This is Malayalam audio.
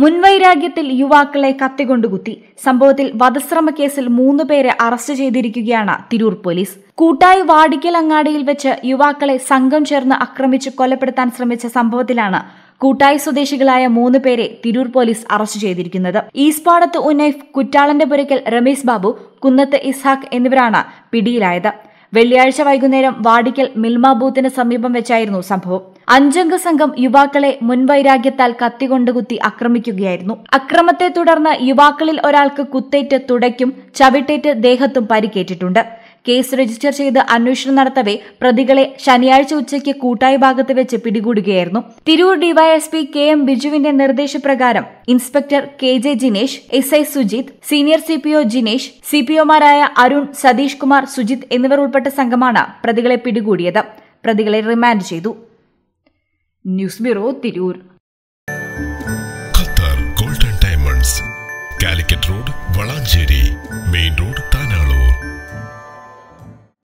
മുൻവൈരാഗ്യത്തിൽ യുവാക്കളെ കത്തികൊണ്ടുകുത്തി സംഭവത്തിൽ വധശ്രമ കേസിൽ മൂന്നു പേരെ അറസ്റ്റ് ചെയ്തിരിക്കുകയാണ് തിരൂർ പോലീസ് കൂട്ടായി വാടിക്കൽ അങ്ങാടിയിൽ വെച്ച് യുവാക്കളെ സംഘം ചേർന്ന് ആക്രമിച്ച് കൊലപ്പെടുത്താൻ ശ്രമിച്ച സംഭവത്തിലാണ് കൂട്ടായി സ്വദേശികളായ മൂന്ന് പേരെ തിരൂർ പോലീസ് അറസ്റ്റ് ചെയ്തിരിക്കുന്നത് ഈസ്പാടത്ത് ഉന്നൈഫ് കുറ്റാളന്റെ പുരയ്ക്കൽ രമേശ് ബാബു കുന്നത്ത് ഇസ്ഹാഖ് എന്നിവരാണ് പിടിയിലായത് വെള്ളിയാഴ്ച വൈകുന്നേരം വാടിക്കൽ മിൽമ ബൂത്തിന് സമീപം വെച്ചായിരുന്നു സംഭവം അഞ്ചംഗ സംഘം യുവാക്കളെ മുൻവൈരാഗ്യത്താൽ കത്തികൊണ്ട് കുത്തി ആക്രമിക്കുകയായിരുന്നു അക്രമത്തെ തുടർന്ന് യുവാക്കളിൽ ഒരാൾക്ക് കുത്തേറ്റ് തുടയ്ക്കും ചവിട്ടേറ്റ് ദേഹത്തും പരിക്കേറ്റിട്ടുണ്ട് കേസ് രജിസ്റ്റർ ചെയ്ത് അന്വേഷണം നടത്തവേ പ്രതികളെ ശനിയാഴ്ച ഉച്ചയ്ക്ക് കൂട്ടായ ഭാഗത്ത് വെച്ച് പിടികൂടുകയായിരുന്നു തിരൂർ ഡിവൈഎസ്പി കെ എം ബിജുവിന്റെ നിർദ്ദേശപ്രകാരം inspector K J Jinesh S I Sujith senior C P O Jinesh C P ഒമാരായ അരുൺ സതീഷ് കുമാർ സുജിത് എന്നിവർ ഉൾപ്പെട്ട സംഘമാണ് പ്രതികളെ പിടികൂടിയത് പ്രതികളെ റിമാൻഡ് ചെയ്തു Newsbureau Tilur